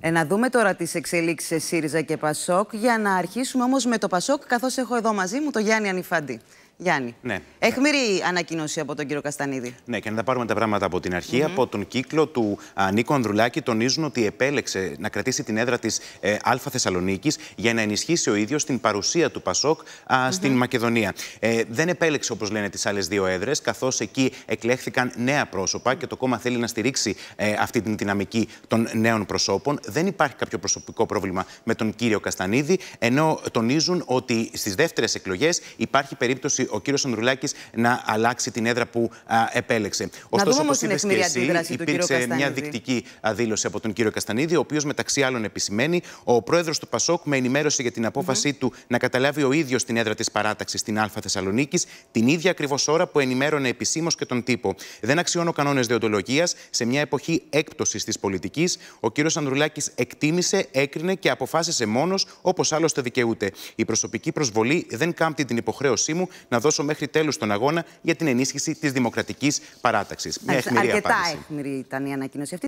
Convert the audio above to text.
Ε, να δούμε τώρα τις εξελίξεις ΣΥΡΙΖΑ και ΠΑΣΟΚ για να αρχίσουμε όμως με το ΠΑΣΟΚ καθώς έχω εδώ μαζί μου το Γιάννη Ανιφαντή. Γιάννη. Ναι. Εχμηρή ανακοίνωση από τον κύριο Καστανίδη. Ναι, και να τα πάρουμε τα πράγματα από την αρχή. Από τον κύκλο του α, Νίκο Ανδρουλάκη τονίζουν ότι επέλεξε να κρατήσει την έδρα της ε, Α Θεσσαλονίκης για να ενισχύσει ο ίδιος την παρουσία του Πασόκ α, στην Μακεδονία. Ε, δεν επέλεξε, όπως λένε, τις άλλες δύο έδρες, καθώς εκεί εκλέχθηκαν νέα πρόσωπα και το κόμμα θέλει να στηρίξει ε, αυτή την δυναμική των νέων προσώπων. Δεν υπάρχει κάποιο προσωπικό πρόβλημα με τον κύριο Καστανίδη, ενώ τονίζουν ότι στις δεύτερες εκλογές υπάρχει περίπτωση ο κύριος Ανδρουλάκης να αλλάξει την έδρα που α, επέλεξε. Ωστόσο, όπω είπε και εσύ, υπήρξε μια δεικτική δήλωση από τον κύριο Καστανίδη, ο οποίος μεταξύ άλλων επισημαίνει ο πρόεδρος του Πασόκ με ενημέρωσε για την απόφαση mm -hmm. του να καταλάβει ο ίδιος την έδρα της παράταξης στην Α Θεσσαλονίκης την ίδια ακριβώς ώρα που ενημέρωνε επισήμως και τον τύπο. Δεν αξιώνω κανόνες διοντολογία σε μια εποχή έκπτωσης της πολιτικής. Ο κύριος Ανδρουλάκης εκτίμησε, έκρινε και αποφάσισε μόνος, όπως άλλωστε δικαιούται. Η προσωπική προσβολή δεν κάμπτει την υποχρέωσή μου να να δώσω μέχρι τέλους τον αγώνα για την ενίσχυση της δημοκρατικής παράταξης. Μια αιχμηρή Αρκετά αιχμηρή ήταν η ανακοίνωση αυτή.